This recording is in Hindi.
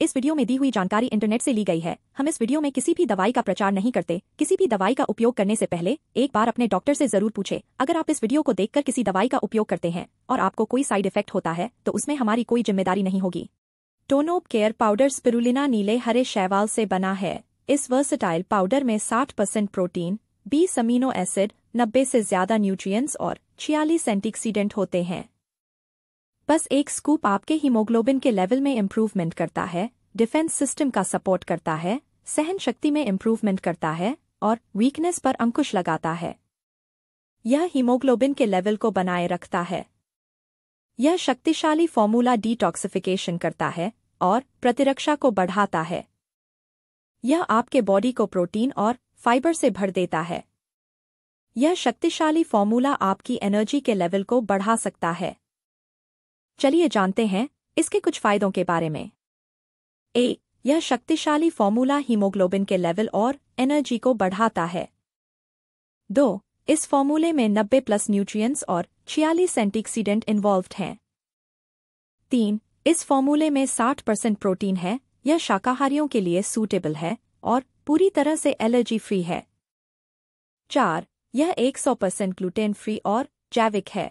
इस वीडियो में दी हुई जानकारी इंटरनेट से ली गई है हम इस वीडियो में किसी भी दवाई का प्रचार नहीं करते किसी भी दवाई का उपयोग करने से पहले एक बार अपने डॉक्टर से जरूर पूछे अगर आप इस वीडियो को देखकर किसी दवाई का उपयोग करते हैं और आपको कोई साइड इफेक्ट होता है तो उसमें हमारी कोई जिम्मेदारी नहीं होगी टोनोप केयर पाउडर स्पिरुलिना नीले हरे शैवाल से बना है इस वर्सटाइल पाउडर में साठ परसेंट प्रोटीन बीस अमीनो एसिड नब्बे से ज्यादा न्यूट्रिय और छियालीस एंटीक्सीडेंट होते हैं बस एक स्कूप आपके हीमोग्लोबिन के लेवल में इम्प्रूवमेंट करता है डिफेंस सिस्टम का सपोर्ट करता है सहन शक्ति में इम्प्रूवमेंट करता है और वीकनेस पर अंकुश लगाता है यह हीमोग्लोबिन के लेवल को बनाए रखता है यह शक्तिशाली फॉर्मूला डिटॉक्सिफिकेशन करता है और प्रतिरक्षा को बढ़ाता है यह आपके बॉडी को प्रोटीन और फाइबर से भर देता है यह शक्तिशाली फॉर्मूला आपकी एनर्जी के लेवल को बढ़ा सकता है चलिए जानते हैं इसके कुछ फायदों के बारे में ए यह शक्तिशाली फॉर्मूला हीमोग्लोबिन के लेवल और एनर्जी को बढ़ाता है दो इस फॉर्मूले में 90 प्लस न्यूट्रिएंट्स और छियालीस एंटीक्सीडेंट इन्वॉल्व हैं तीन इस फॉर्मूले में 60 परसेंट प्रोटीन है यह शाकाहारियों के लिए सूटेबल है और पूरी तरह से एलर्जी फ्री है चार यह 100 परसेंट ग्लूटेन फ्री और जैविक है